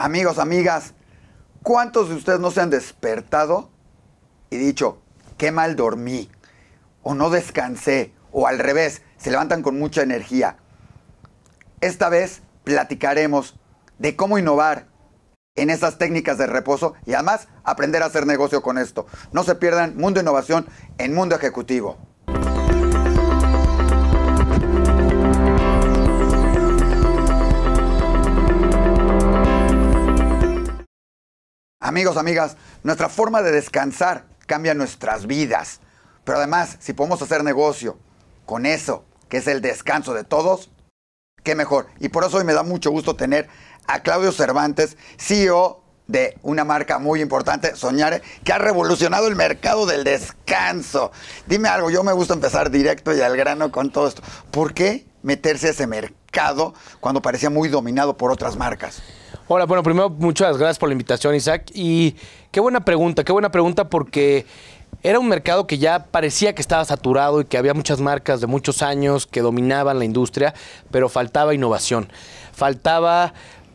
Amigos, amigas, ¿cuántos de ustedes no se han despertado y dicho, qué mal dormí? O no descansé, o al revés, se levantan con mucha energía. Esta vez platicaremos de cómo innovar en esas técnicas de reposo y además aprender a hacer negocio con esto. No se pierdan Mundo Innovación en Mundo Ejecutivo. Amigos, amigas, nuestra forma de descansar cambia nuestras vidas. Pero además, si podemos hacer negocio con eso, que es el descanso de todos, qué mejor. Y por eso hoy me da mucho gusto tener a Claudio Cervantes, CEO de una marca muy importante, Soñare, que ha revolucionado el mercado del descanso. Dime algo, yo me gusta empezar directo y al grano con todo esto. ¿Por qué meterse a ese mercado cuando parecía muy dominado por otras marcas? Hola, bueno, primero muchas gracias por la invitación, Isaac. Y qué buena pregunta, qué buena pregunta porque era un mercado que ya parecía que estaba saturado y que había muchas marcas de muchos años que dominaban la industria, pero faltaba innovación, faltaba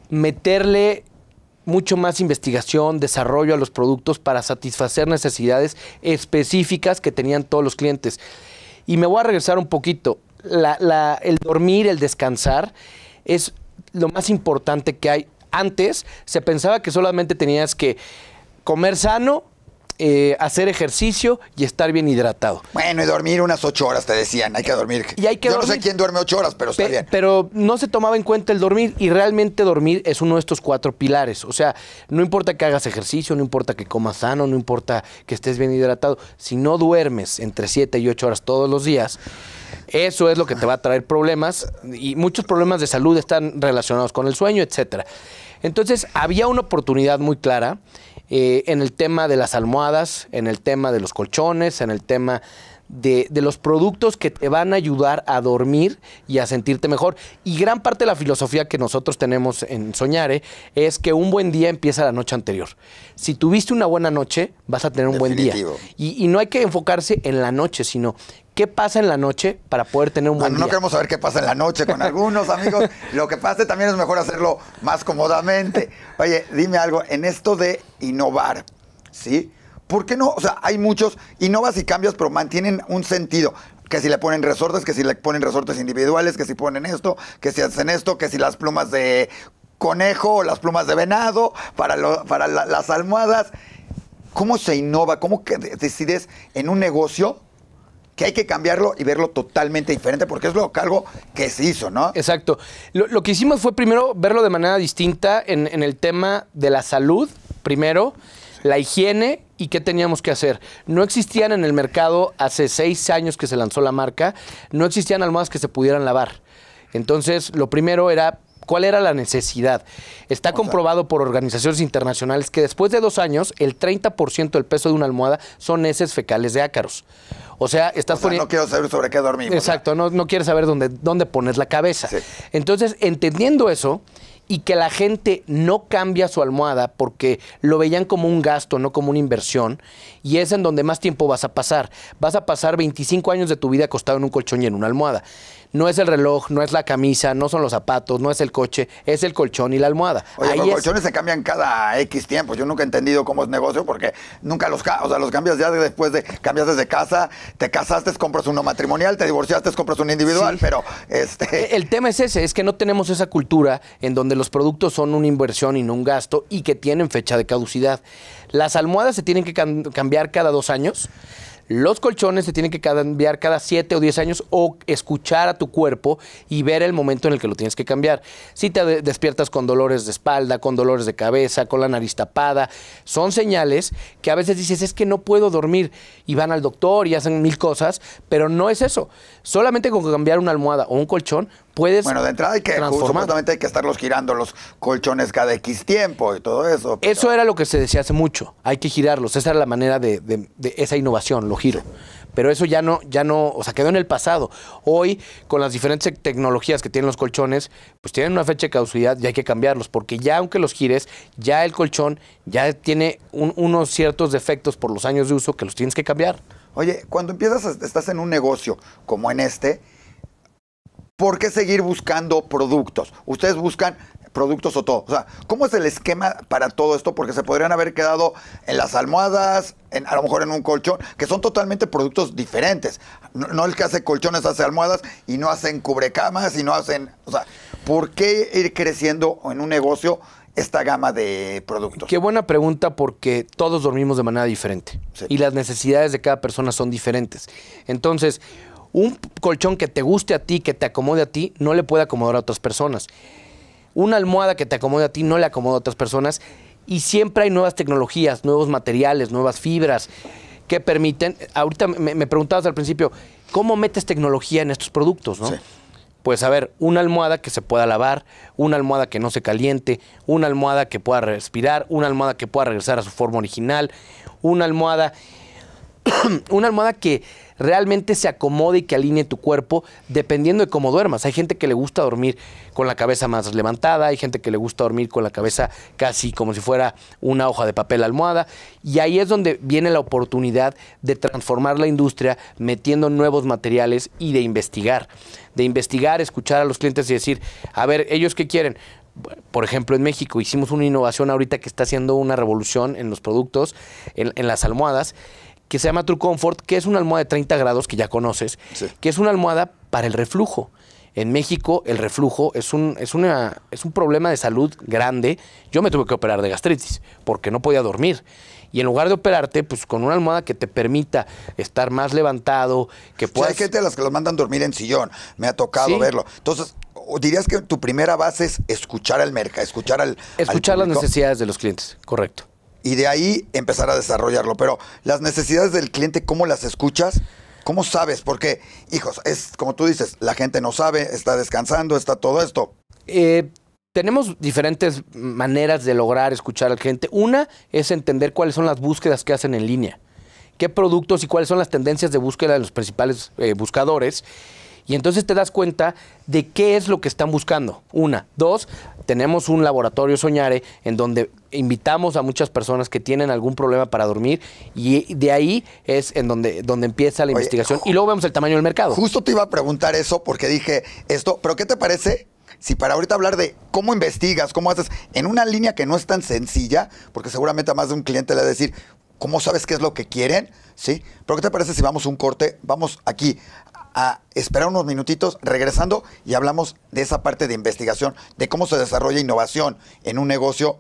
meterle mucho más investigación, desarrollo a los productos para satisfacer necesidades específicas que tenían todos los clientes. Y me voy a regresar un poquito el dormir, el descansar, es lo más importante que hay. Antes se pensaba que solamente tenías que comer sano, eh, hacer ejercicio y estar bien hidratado. Bueno, y dormir unas ocho horas, te decían, hay que dormir. Yo no sé quién duerme ocho horas, pero está bien. Pero no se tomaba en cuenta el dormir y realmente dormir es uno de estos cuatro pilares. O sea, no importa que hagas ejercicio, no importa que comas sano, no importa que estés bien hidratado. Si no duermes entre siete y ocho horas todos los días, eso es lo que te va a traer problemas y muchos problemas de salud están relacionados con el sueño, etcétera. Entonces, había una oportunidad muy clara eh, en el tema de las almohadas, en el tema de los colchones, en el tema de, de, los productos que te van a ayudar a dormir y a sentirte mejor. Y gran parte de la filosofía que nosotros tenemos en soñar es que un buen día empieza la noche anterior. Si tuviste una buena noche, vas a tener un buen día. y no hay que enfocarse en la noche, sino ¿Qué pasa en la noche para poder tener un buen bueno, No queremos saber qué pasa en la noche con algunos amigos. Lo que pase también es mejor hacerlo más cómodamente. Oye, dime algo, en esto de innovar, ¿sí? ¿Por qué no? O sea, hay muchos, innovas y cambias, pero mantienen un sentido. Que si le ponen resortes, que si le ponen resortes individuales, que si ponen esto, que si hacen esto, que si las plumas de conejo o las plumas de venado para, para las almohadas. ¿Cómo se innova? ¿Cómo que decides en un negocio que hay que cambiarlo y verlo totalmente diferente, porque es lo que algo que se hizo, ¿no? Exacto. Lo, que hicimos fue primero verlo de manera distinta en, el tema de la salud, primero, la higiene y qué teníamos que hacer. No existían en el mercado hace seis años que se lanzó la marca, no existían almohadas que se pudieran lavar. Entonces, lo primero era ¿Cuál era la necesidad? Está comprobado por organizaciones internacionales que después de dos años, el 30% del peso de una almohada son heces fecales de ácaros. O sea, estás por. No quiero saber sobre qué dormir. Exacto, no, no, quieres saber dónde, dónde pones la cabeza. Entonces, entendiendo eso y que la gente no cambia su almohada porque lo veían como un gasto, no como una inversión, y es en donde más tiempo vas a pasar. Vas a pasar 25 años de tu vida acostado en un colchón y en una almohada no es el reloj, no es la camisa, no son los zapatos, no es el coche, es el colchón y la almohada. Oye, los colchones se cambian cada X tiempo. Yo nunca he entendido cómo es negocio porque nunca los, o sea, los cambias ya después de cambias desde casa, te casaste, compras uno matrimonial, te divorciaste, compras uno individual, pero este e-, el tema es ese, es que no tenemos esa cultura en donde los productos son una inversión y no un gasto y que tienen fecha de caducidad. Las almohadas se tienen que cambiar cada dos años. Los colchones se tienen que cambiar cada 7 o 10 años o escuchar a tu cuerpo y ver el momento en el que lo tienes que cambiar. Si te despiertas con dolores de espalda, con dolores de cabeza, con la nariz tapada, son señales que a veces dices, es que no puedo dormir y van al doctor y hacen mil cosas, pero no es eso. Solamente con cambiar una almohada o un colchón puedes Bueno, de entrada hay que hay que estarlos girando los colchones cada X tiempo y todo eso. Eso era lo que se decía hace mucho. Hay que girarlos. Esa era la manera de, esa innovación, lo giro. pero eso ya no, ya no, o sea, quedó en el pasado. Hoy, con las diferentes tecnologías que tienen los colchones, pues tienen una fecha de caducidad y hay que cambiarlos, porque ya aunque los gires, ya el colchón ya tiene unos ciertos defectos por los años de uso que los tienes que cambiar. Oye, cuando empiezas, estás en un negocio como en este, ¿por qué seguir buscando productos? Ustedes buscan productos o todo. O sea, ¿cómo es el esquema para todo esto? Porque se podrían haber quedado en las almohadas, en, a lo mejor en un colchón, que son totalmente productos diferentes. No, no, el que hace colchones hace almohadas y no hacen cubrecamas y no hacen... O sea, ¿por qué ir creciendo en un negocio esta gama de productos? Qué buena pregunta porque todos dormimos de manera diferente y las necesidades de cada persona son diferentes. Entonces, un colchón que te guste a ti, que te acomode a ti, no le puede acomodar a otras personas. Una almohada que te acomode a ti no le acomoda a otras personas y siempre hay nuevas tecnologías, nuevos materiales, nuevas fibras que permiten. Ahorita me, preguntabas al principio, ¿cómo metes tecnología en estos productos? ¿no? pues a ver, una almohada que se pueda lavar, una almohada que no se caliente, una almohada que pueda respirar, una almohada que pueda regresar a su forma original, una almohada una almohada que realmente se acomode y que alinee tu cuerpo dependiendo de cómo duermas. Hay gente que le gusta dormir con la cabeza más levantada, hay gente que le gusta dormir con la cabeza casi como si fuera una hoja de papel almohada. Y ahí es donde viene la oportunidad de transformar la industria metiendo nuevos materiales y de investigar. De investigar, escuchar a los clientes y decir, a ver, ellos qué quieren por ejemplo, en México hicimos una innovación ahorita que está haciendo una revolución en los productos, en, en, las almohadas, que se llama True Comfort, que es una almohada de 30 grados que ya conoces, que es una almohada para el reflujo. En México el reflujo es un, es, una, es un problema de salud grande. Yo me tuve que operar de gastritis porque no podía dormir. Y en lugar de operarte, pues con una almohada que te permita estar más levantado, que puedas... Sí, hay gente a las que los mandan dormir en sillón. Me ha tocado verlo. Entonces, dirías que tu primera base es escuchar al mercado, escuchar al... Escuchar las necesidades de los clientes, correcto y de ahí empezar a desarrollarlo. Pero las necesidades del cliente, ¿cómo las escuchas? ¿Cómo sabes? Porque, hijos, es como tú dices, la gente no sabe, está descansando, está todo esto. Eh, tenemos diferentes maneras de lograr escuchar al cliente. Una es entender cuáles son las búsquedas que hacen en línea, qué productos y cuáles son las tendencias de búsqueda de los principales eh, buscadores. Y entonces te das cuenta de qué es lo que están buscando. Una. Dos, tenemos un laboratorio Soñare en donde invitamos a muchas personas que tienen algún problema para dormir y de ahí es en donde, donde empieza la investigación y luego vemos el tamaño del mercado. Justo te iba a preguntar eso porque dije esto, pero ¿qué te parece? Si para ahorita hablar de cómo investigas, cómo haces, en una línea que no es tan sencilla, porque seguramente a más de un cliente le va a decir, ¿cómo sabes qué es lo que quieren? ¿Sí? Pero ¿qué te parece si vamos un corte? Vamos aquí a esperar unos minutitos, regresando y hablamos de esa parte de investigación, de cómo se desarrolla innovación en un negocio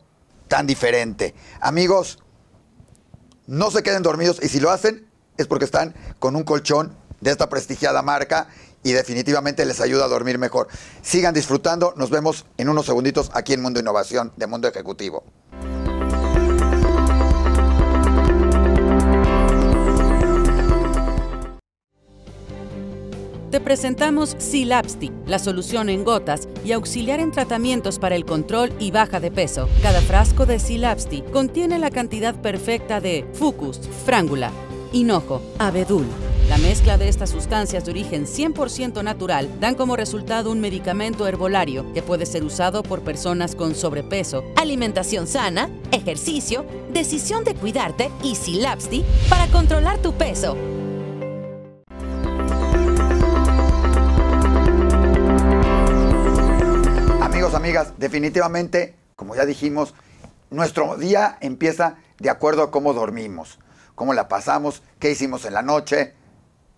tan diferente. Amigos, no se queden dormidos y si lo hacen es porque están con un colchón de esta prestigiada marca y definitivamente les ayuda a dormir mejor. Sigan disfrutando, nos vemos en unos segunditos aquí en Mundo Innovación de Mundo Ejecutivo. Te presentamos Silapsti, la solución en gotas y auxiliar en tratamientos para el control y baja de peso. Cada frasco de Silapsti contiene la cantidad perfecta de Fucus, Frángula, Hinojo, Abedul, la mezcla de estas sustancias de origen 100% natural dan como resultado un medicamento herbolario que puede ser usado por personas con sobrepeso, alimentación sana, ejercicio, decisión de cuidarte y Silapsti para controlar tu peso. definitivamente, como ya dijimos, nuestro día empieza de acuerdo a cómo dormimos, cómo la pasamos, qué hicimos en la noche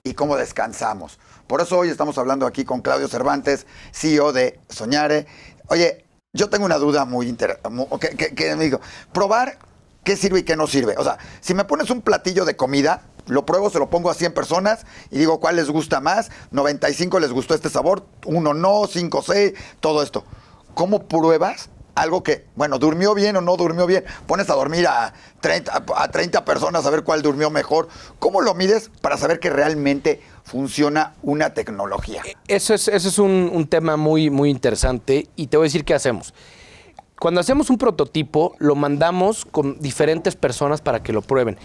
y cómo descansamos. Por eso hoy estamos hablando aquí con Claudio Cervantes, CEO de Soñare. Oye, yo tengo una duda muy interesante. que, me digo, probar qué sirve y qué no sirve. O sea, si me pones un platillo de comida, lo pruebo, se lo pongo a 100 personas y digo cuál les gusta más. 95 les gustó este sabor, uno no, 5, 6, todo esto. ¿cómo pruebas algo que, bueno, durmió bien o no durmió bien? Pones a dormir a 30, a personas a ver cuál durmió mejor. ¿Cómo lo mides para saber que realmente funciona una tecnología? E, eso es, es un, tema muy, muy interesante y te voy a decir qué hacemos. Cuando hacemos un prototipo, lo mandamos con diferentes personas para que lo prueben.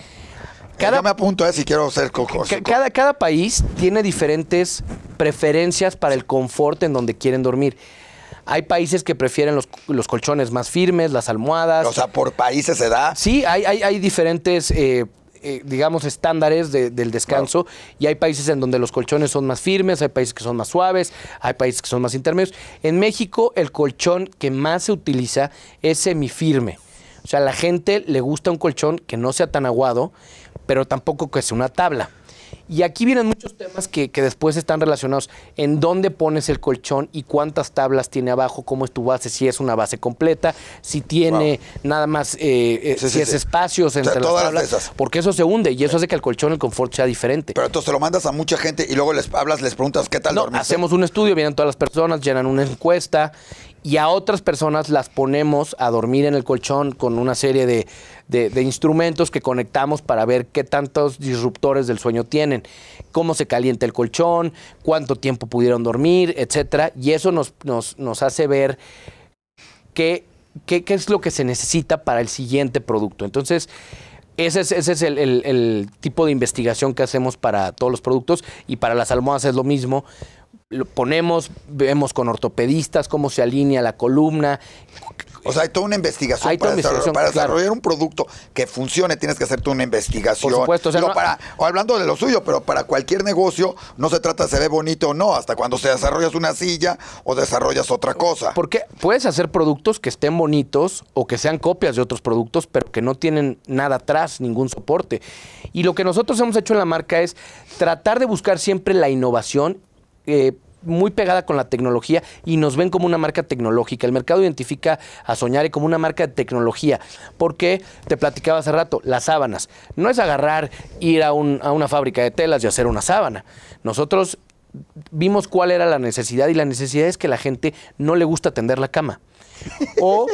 Cada, me apunto eh, si quiero ser coco. Cada, cada país tiene diferentes preferencias para el confort en donde quieren dormir. Hay países que prefieren los, colchones más firmes, las almohadas. O sea, por países se da. Sí, hay, hay, diferentes. Eh, eh, digamos, estándares del descanso. Y hay países en donde los colchones son más firmes, hay países que son más suaves, hay países que son más intermedios. En México, el colchón que más se utiliza es semifirme. O sea, a la gente le gusta un colchón que no sea tan aguado, pero tampoco que sea una tabla. Y aquí vienen muchos temas que, que, después están relacionados. En dónde pones el colchón y cuántas tablas tiene abajo, cómo es tu base, si es una base completa, si tiene nada más, eh, eh, si es espacios entre las tablas. Porque eso se hunde y eso hace que el colchón, el confort sea diferente. Pero entonces te lo mandas a mucha gente y luego les hablas, les preguntas qué tal Hacemos un estudio, vienen todas las personas, llenan una encuesta y a otras personas las ponemos a dormir en el colchón con una serie de, instrumentos que conectamos para ver qué tantos disruptores del sueño tienen, cómo se calienta el colchón, cuánto tiempo pudieron dormir, etcétera. Y eso nos, nos, nos hace ver qué, qué, es lo que se necesita para el siguiente producto. Entonces, ese es, ese es el tipo de investigación que hacemos para todos los productos y para las almohadas es lo mismo lo ponemos, vemos con ortopedistas cómo se alinea la columna. O sea, hay toda una investigación hay para, desarrollar, para desarrollar, un producto que funcione, tienes que hacerte una investigación. Por supuesto, o para, hablando de lo suyo, pero para cualquier negocio no se trata de se ve bonito o no, hasta cuando se desarrollas una silla o desarrollas otra cosa. Porque puedes hacer productos que estén bonitos o que sean copias de otros productos, pero que no tienen nada atrás, ningún soporte. Y lo que nosotros hemos hecho en la marca es tratar de buscar siempre la innovación eh, muy pegada con la tecnología y nos ven como una marca tecnológica. El mercado identifica a Soñare como una marca de tecnología, porque te platicaba hace rato, las sábanas. No es agarrar, ir a, una fábrica de telas y hacer una sábana. Nosotros vimos cuál era la necesidad y la necesidad es que la gente no le gusta tender la cama. O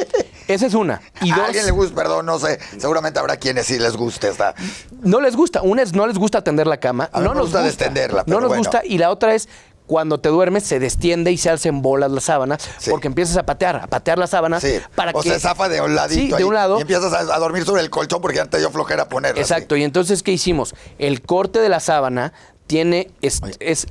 esa es una. Y dos, a alguien le gusta, perdón, no sé. Seguramente habrá quienes sí les guste esta. No les gusta. Una es no les gusta tender la cama. no nos gusta, destenderla. no nos gusta. Y la otra es cuando te duermes se destiende y se hacen bolas las sábanas porque empiezas a patear, a patear las sábanas sí. para o que... se zafa de un ladito de un lado. y empiezas a, dormir sobre el colchón porque antes te dio flojera poner. Exacto, y entonces ¿qué hicimos? El corte de la sábana tiene es,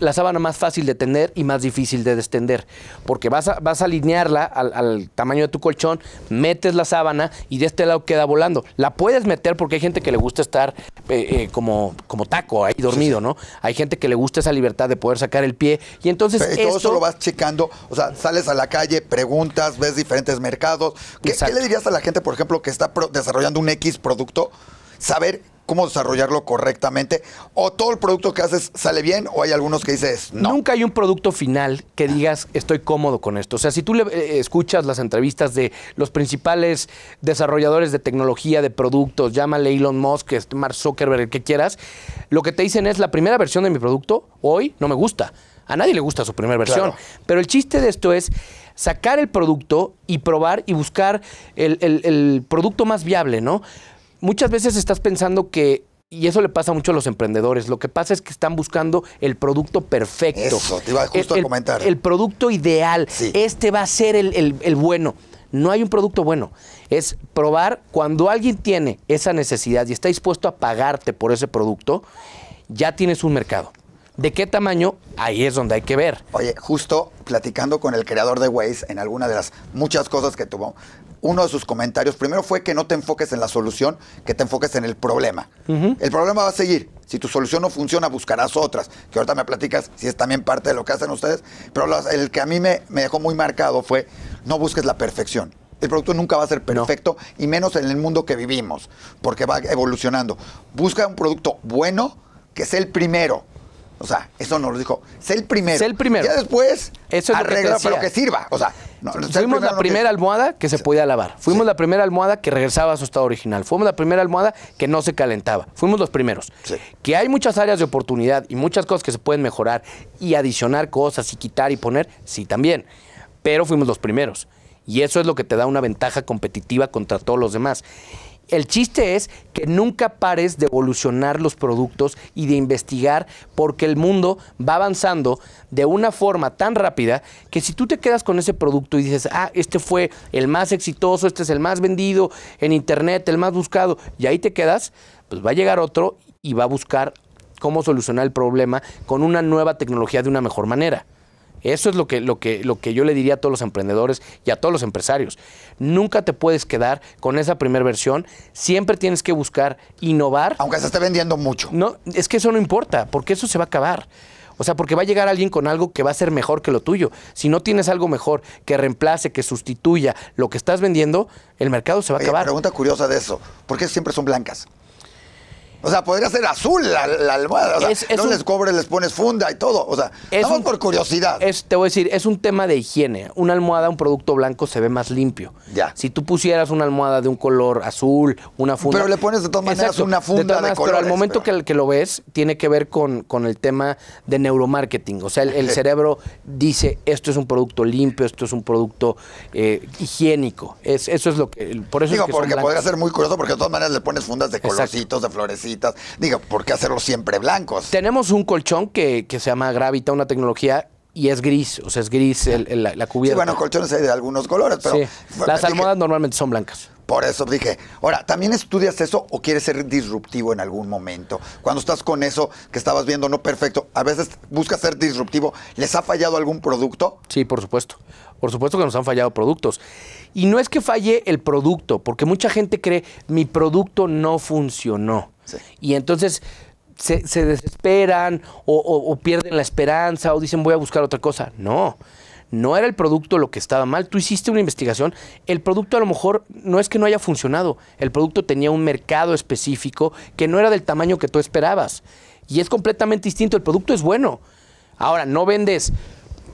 la sábana más fácil de tener y más difícil de destender, porque vas a, vas a alinearla al, tamaño de tu colchón, metes la sábana y de este lado queda volando. La puedes meter porque hay gente que le gusta estar eh, eh, como, como taco ahí dormido, ¿no? Hay gente que le gusta esa libertad de poder sacar el pie y entonces... todo solo eso lo vas checando, o sea, sales a la calle, preguntas, ves diferentes mercados. ¿Qué, ¿qué le dirías a la gente, por ejemplo, que está desarrollando un X producto? Saber cómo desarrollarlo correctamente? ¿O todo el producto que haces sale bien o hay algunos que dices no? Nunca hay un producto final que digas estoy cómodo con esto. O sea, si tú le, eh, escuchas las entrevistas de los principales desarrolladores de tecnología, de productos, llámale Elon Musk, Mark Zuckerberg, el que quieras, lo que te dicen es la primera versión de mi producto hoy no me gusta. A nadie le gusta su primera versión. Pero el chiste de esto es sacar el producto y probar y buscar el producto más viable, ¿no? muchas veces estás pensando que y eso le pasa mucho a los emprendedores. Lo que pasa es que están buscando el producto perfecto. Eso, te iba justo el, a comentar. El producto ideal. Este va a ser el, el, bueno. No hay un producto bueno. Es probar cuando alguien tiene esa necesidad y está dispuesto a pagarte por ese producto, ya tienes un mercado. ¿De qué tamaño? Ahí es donde hay que ver. Oye, justo platicando con el creador de Waze en alguna de las muchas cosas que tuvo, uno de sus comentarios, primero fue que no te enfoques en la solución, que te enfoques en el problema. El problema va a seguir. Si tu solución no funciona, buscarás otras, que ahorita me platicas si es también parte de lo que hacen ustedes, pero el que a mí me, dejó muy marcado fue, no busques la perfección. El producto nunca va a ser perfecto, y menos en el mundo que vivimos, porque va evolucionando. Busca un producto bueno, que sea el primero, o sea, eso nos lo dijo. Sé el primero. Sé el primero. Ya después, eso arregla lo que sirva. O sea, Fuimos la primera almohada que se podía lavar. Fuimos la primera almohada que regresaba a su estado original. Fuimos la primera almohada que no se calentaba. Fuimos los primeros. Que hay muchas áreas de oportunidad y muchas cosas que se pueden mejorar y adicionar cosas y quitar y poner, sí también. Pero fuimos los primeros. Y eso es lo que te da una ventaja competitiva contra todos los demás. El chiste es que nunca pares de evolucionar los productos y de investigar porque el mundo va avanzando de una forma tan rápida que si tú te quedas con ese producto y dices, ah, este fue el más exitoso, este es el más vendido en internet, el más buscado, y ahí te quedas, pues va a llegar otro y va a buscar cómo solucionar el problema con una nueva tecnología de una mejor manera. Eso es lo que, lo, que, lo que yo le diría a todos los emprendedores y a todos los empresarios. Nunca te puedes quedar con esa primera versión. Siempre tienes que buscar innovar. Aunque se esté vendiendo mucho. No, es que eso no importa, porque eso se va a acabar. O sea, porque va a llegar alguien con algo que va a ser mejor que lo tuyo. Si no tienes algo mejor que reemplace, que sustituya lo que estás vendiendo, el mercado se va a acabar. acabar. Pregunta curiosa de eso. ¿Por qué siempre son blancas? O sea, podría ser azul la, almohada. O sea, no les cobre, les pones funda y todo. O sea, es por curiosidad. Es, te voy a decir, es un tema de higiene. Una almohada, un producto blanco se ve más limpio. Ya. Si tú pusieras una almohada de un color azul, una funda. Pero le pones de todas maneras una funda de, Pero al momento Que, lo ves, tiene que ver con, con el tema de neuromarketing. O sea, el, cerebro dice esto es un producto limpio, esto es un producto eh, higiénico. Es, eso es lo que. Por eso Digo, porque podría ser muy curioso, porque de todas maneras le pones fundas de colorcitos, de florecitos diga ¿por qué hacerlos siempre blancos? Tenemos un colchón que, se llama Gravita, una tecnología y es gris, o sea, es gris la, cubierta. Sí, bueno, colchones hay de algunos colores, pero... Sí. Las almohadas normalmente son blancas. Por eso dije, ahora, ¿también estudias eso o quieres ser disruptivo en algún momento? Cuando estás con eso que estabas viendo no perfecto, a veces buscas ser disruptivo, ¿les ha fallado algún producto? Sí, por supuesto. Por supuesto que nos han fallado productos. Y no es que falle el producto, porque mucha gente cree, mi producto no funcionó. Y entonces se, desesperan o, pierden la esperanza o dicen voy a buscar otra cosa. No, no era el producto lo que estaba mal. Tú hiciste una investigación. El producto a lo mejor no es que no haya funcionado. El producto tenía un mercado específico que no era del tamaño que tú esperabas. Y es completamente distinto. El producto es bueno. Ahora, no vendes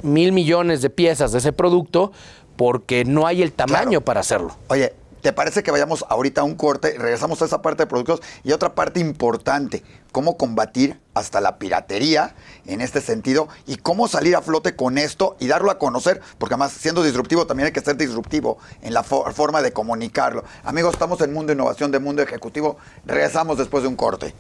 mil millones de piezas de ese producto porque no hay el tamaño para hacerlo. Oye, ¿Te parece que vayamos ahorita a un corte? Regresamos a esa parte de productos y otra parte importante, cómo combatir hasta la piratería en este sentido y cómo salir a flote con esto y darlo a conocer, porque además siendo disruptivo también hay que ser disruptivo en la forma de comunicarlo. Amigos, estamos en Mundo Innovación de Mundo Ejecutivo. Regresamos después de un corte.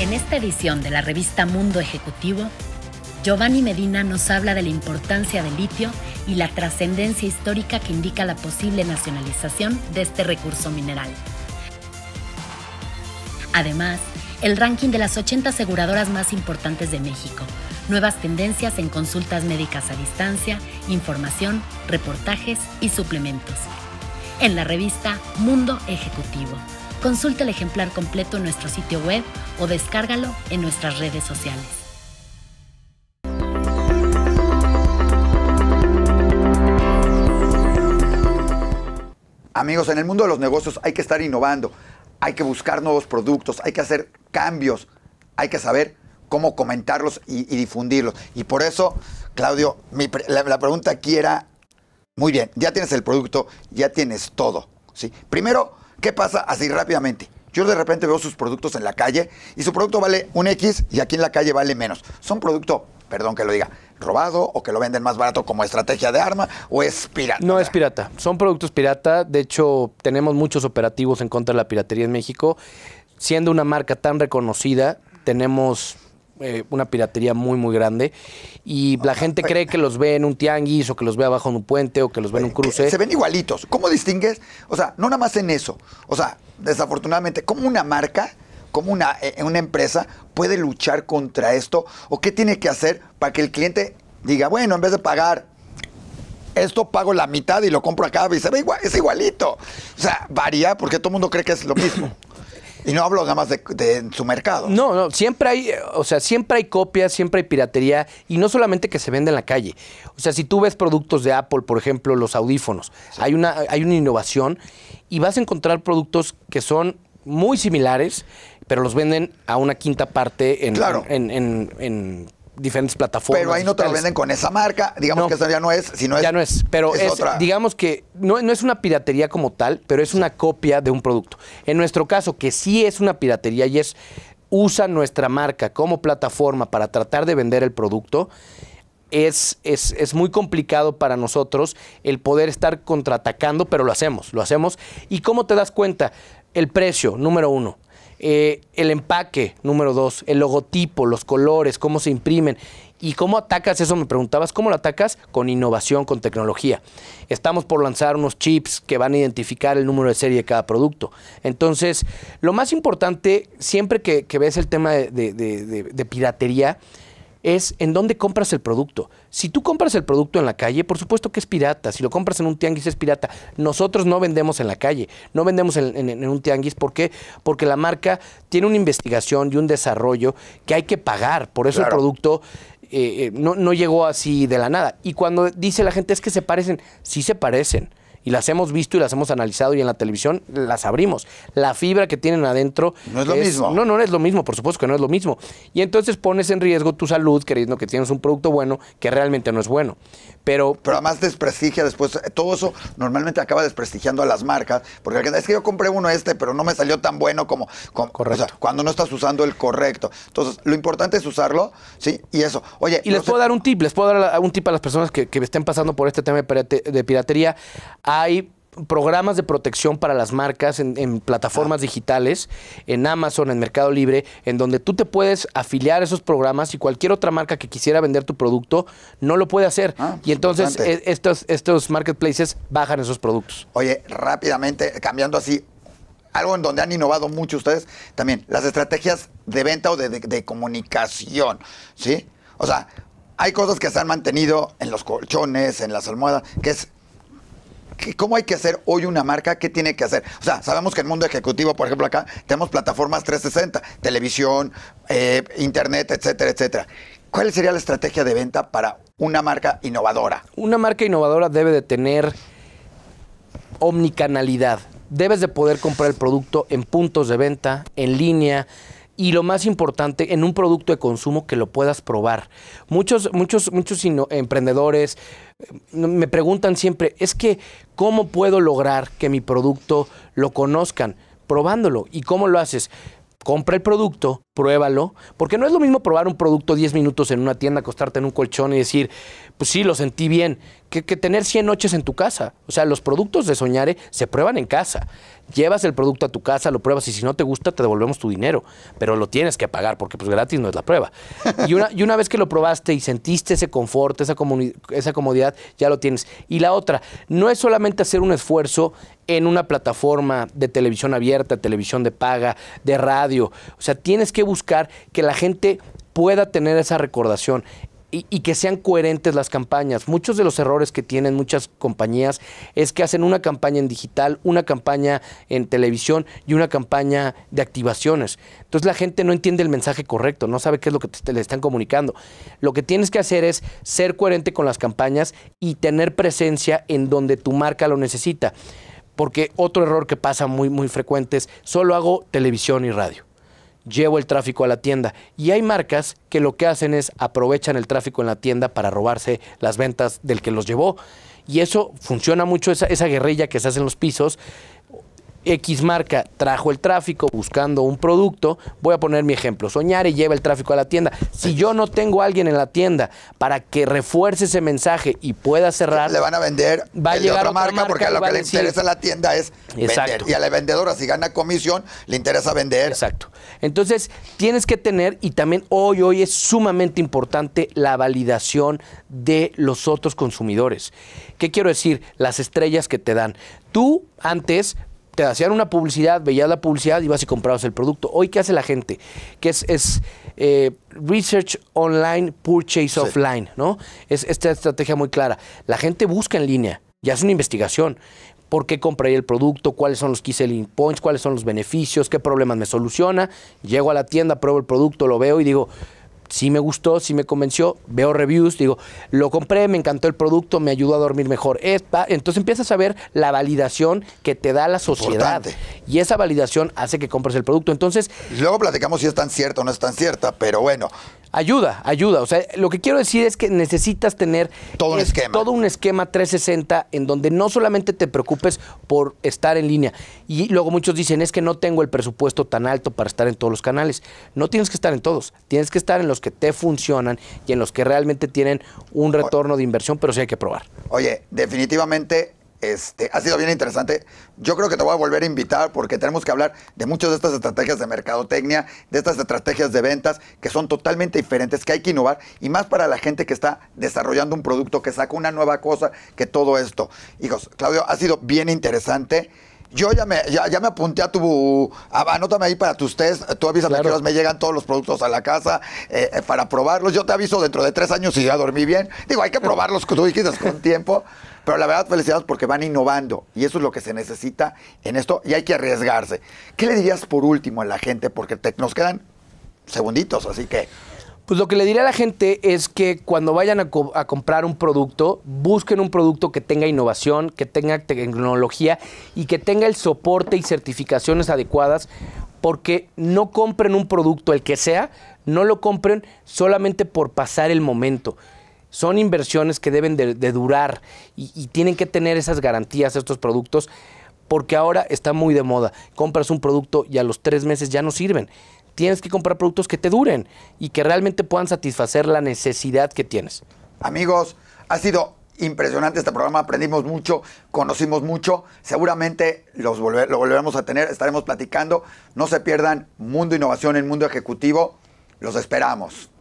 En esta edición de la revista Mundo Ejecutivo, Giovanni Medina nos habla de la importancia del litio y la trascendencia histórica que indica la posible nacionalización de este recurso mineral. Además, el ranking de las 80 aseguradoras más importantes de México, nuevas tendencias en consultas médicas a distancia, información, reportajes y suplementos. En la revista Mundo Ejecutivo. Consulta el ejemplar completo en nuestro sitio web o descárgalo en nuestras redes sociales. Amigos, en el mundo de los negocios hay que estar innovando, hay que buscar nuevos productos, hay que hacer cambios, hay que saber cómo comentarlos y, difundirlos. Y por eso, Claudio, la, pregunta aquí era, muy bien, ya tienes el producto, ya tienes todo. ¿sí? Primero, ¿qué pasa así rápidamente? Yo de repente veo sus productos en la calle y su producto vale un X y aquí en la calle vale menos. Son producto, perdón que lo diga, robado o que lo venden más barato como estrategia de arma o es pirata? No es pirata, son productos pirata. De hecho, tenemos muchos operativos en contra de la piratería en México. Siendo una marca tan reconocida, tenemos eh, una piratería muy, muy grande. Y la ah, gente cree que los ve en un tianguis o que los ve abajo en un puente o que los ve en un cruce. Se ven igualitos. ¿Cómo distingues? O sea, no nada más en eso. O sea, desafortunadamente, como una marca ¿Cómo una, eh, eh, una empresa puede luchar contra esto? ¿O qué tiene que hacer para que el cliente diga, bueno, en vez de pagar esto pago la mitad y lo compro acá y se ve igual, es igualito. O sea, varía porque todo el mundo cree que es lo mismo. Y no hablo nada más de, su mercado. No, no, siempre hay, o sea, siempre hay copias, siempre hay piratería y no solamente que se vende en la calle. O sea, si tú ves productos de Apple, por ejemplo, los audífonos, hay, una, hay una innovación y vas a encontrar productos que son muy similares, pero los venden a una quinta parte en, diferentes plataformas. Pero ahí no te lo venden con esa marca, digamos que eso ya no es, sino es. Ya no es, pero digamos que no, no, es una piratería como tal, pero es una copia de un producto. En nuestro caso, que sí es una piratería y es usa nuestra marca como plataforma para tratar de vender el producto. Es, es, es muy complicado para nosotros el poder estar contraatacando, pero lo hacemos, lo hacemos. ¿Y cómo te das cuenta? El precio, número uno. Eh, el empaque, número dos, el logotipo, los colores, cómo se imprimen. ¿Y cómo atacas eso? Me preguntabas, ¿cómo lo atacas? Con innovación, con tecnología. Estamos por lanzar unos chips que van a identificar el número de serie de cada producto. Entonces, lo más importante, siempre que, ves el tema de piratería, es en dónde compras el producto. Si tú compras el producto en la calle, por supuesto que es pirata. Si lo compras en un tianguis es pirata. Nosotros no vendemos en la calle, no vendemos en, un tianguis. ¿Por qué? Porque la marca tiene una investigación y un desarrollo que hay que pagar. Por eso el producto eh, eh, no, no llegó así de la nada. Y cuando dice la gente es que se parecen, sí se parecen y las hemos visto y las hemos analizado y en la televisión las abrimos. La fibra que tienen adentro. No es, lo mismo. No, no es lo mismo, por supuesto que no es lo mismo. Y entonces pones en riesgo tu salud creyendo que tienes un producto bueno que realmente no es bueno. Pero, pero además desprestigia después. Todo eso normalmente acaba desprestigiando a las marcas. Porque es que yo compré uno este, pero no me salió tan bueno como. correcto. cuando no estás usando el correcto. Entonces, lo importante es usarlo, ¿sí? Y eso. Oye. Y les puedo dar un tip, les puedo dar un tip a las personas que, que estén pasando por este tema de piratería. Hay programas de protección para las marcas en, plataformas ah. digitales, en Amazon, en Mercado Libre, en donde tú te puedes afiliar a esos programas y cualquier otra marca que quisiera vender tu producto no lo puede hacer. Ah, y entonces eh, estos, estos marketplaces bajan esos productos. Oye, rápidamente, cambiando así, algo en donde han innovado mucho ustedes también, las estrategias de venta o de, de comunicación, ¿sí? O sea, hay cosas que se han mantenido en los colchones, en las almohadas, que es ¿Cómo hay que hacer hoy una marca? ¿Qué tiene que hacer? O sea, sabemos que en el mundo ejecutivo, por ejemplo, acá tenemos plataformas 360, televisión, eh, internet, etcétera, etcétera. ¿Cuál sería la estrategia de venta para una marca innovadora? Una marca innovadora debe de tener omnicanalidad. Debes de poder comprar el producto en puntos de venta, en línea, y lo más importante, en un producto de consumo que lo puedas probar. Muchos, muchos, muchos emprendedores eh, me preguntan siempre, es que, ¿cómo puedo lograr que mi producto lo conozcan? Probándolo. ¿Y cómo lo haces? Compra el producto, pruébalo, porque no es lo mismo probar un producto 10 minutos en una tienda, acostarte en un colchón y decir, pues sí, lo sentí bien, que, tener 100 noches en tu casa. O sea, los productos de Soñare se prueban en casa. Llevas el producto a tu casa, lo pruebas y si no te gusta te devolvemos tu dinero, pero lo tienes que pagar porque pues gratis no es la prueba. Y una, y una vez que lo probaste y sentiste ese confort, esa, esa comodidad, ya lo tienes. Y la otra, no es solamente hacer un esfuerzo en una plataforma de televisión abierta, televisión de paga, de radio. O sea, tienes que buscar que la gente pueda tener esa recordación. Y, que sean coherentes las campañas. Muchos de los errores que tienen muchas compañías es que hacen una campaña en digital, una campaña en televisión y una campaña de activaciones. Entonces la gente no entiende el mensaje correcto, no sabe qué es lo que te, le están comunicando. Lo que tienes que hacer es ser coherente con las campañas y tener presencia en donde tu marca lo necesita. Porque otro error que pasa muy, muy frecuente es solo hago televisión y radio llevo el tráfico a la tienda. Y hay marcas que lo que hacen es aprovechan el tráfico en la tienda para robarse las ventas del que los llevó. Y eso funciona mucho, esa, esa guerrilla que se hace en los pisos X marca trajo el tráfico buscando un producto, voy a poner mi ejemplo, Soñar y lleva el tráfico a la tienda. Si yo no tengo a alguien en la tienda para que refuerce ese mensaje y pueda cerrar, le van a vender va a llegar otra marca, porque porque lo que le interesa a la tienda es vender y a la vendedora si gana comisión le interesa vender. Exacto. Entonces, tienes que tener y también hoy hoy es sumamente importante la validación de los otros consumidores. ¿Qué quiero decir? Las estrellas que te dan. Tú antes te hacían una publicidad, veías la publicidad, ibas y comprabas el producto. Hoy, ¿qué hace la gente? Que es, eh, Research Online, Purchase Offline, ¿no? Es esta estrategia muy clara. La gente busca en línea, ya hace una investigación. ¿Por qué compraría el producto? ¿Cuáles son los key selling points? ¿Cuáles son los beneficios? ¿Qué problemas me soluciona? Llego a la tienda, pruebo el producto, lo veo y digo, si me gustó, si me convenció, veo reviews, digo, lo compré, me encantó el producto, me ayudó a dormir mejor. Entonces empiezas a ver la validación que te da la sociedad. Y esa validación hace que compres el producto. Entonces... luego platicamos si es tan cierta o no es tan cierta, pero bueno, Ayuda, ayuda. O sea, lo que quiero decir es que necesitas tener todo un, esquema. Todo un esquema 360 en donde no solamente te preocupes por estar en línea. Y luego muchos dicen, es que no tengo el presupuesto tan alto para estar en todos los canales. No tienes que estar en todos. Tienes que estar en los que te funcionan y en los que realmente tienen un retorno de inversión, pero sí hay que probar. Oye, definitivamente este, ha sido bien interesante. Yo creo que te voy a volver a invitar porque tenemos que hablar de muchas de estas estrategias de mercadotecnia, de estas estrategias de ventas que son totalmente diferentes, que hay que innovar y más para la gente que está desarrollando un producto, que saca una nueva cosa, que todo esto. Hijos, Claudio, ha sido bien interesante yo ya me, apunté a tu. anótame ahí para tus test. Tú avisas que me llegan todos los productos a la casa eh, eh, para probarlos. Yo te aviso dentro de tres años si ya dormí bien. Digo, hay que probarlos, tú dijiste, con tiempo. Pero la verdad, felicidades porque van innovando. Y eso es lo que se necesita en esto. Y hay que arriesgarse. ¿Qué le dirías por último a la gente? Porque te, nos quedan segunditos, así que pues lo que le diré a la gente es que cuando vayan a, comprar un producto, busquen un producto que tenga innovación, que tenga tecnología y que tenga el soporte y certificaciones adecuadas, porque no compren un producto, el que sea, no lo compren solamente por pasar el momento. Son inversiones que deben de, durar y, y tienen que tener esas garantías estos productos, porque ahora está muy de moda. Compras un producto y a los tres meses ya no sirven tienes que comprar productos que te duren y que realmente puedan satisfacer la necesidad que tienes. Amigos, ha sido impresionante este programa, aprendimos mucho, conocimos mucho, seguramente los lo volveremos a tener, estaremos platicando, no se pierdan Mundo Innovación en Mundo Ejecutivo, los esperamos.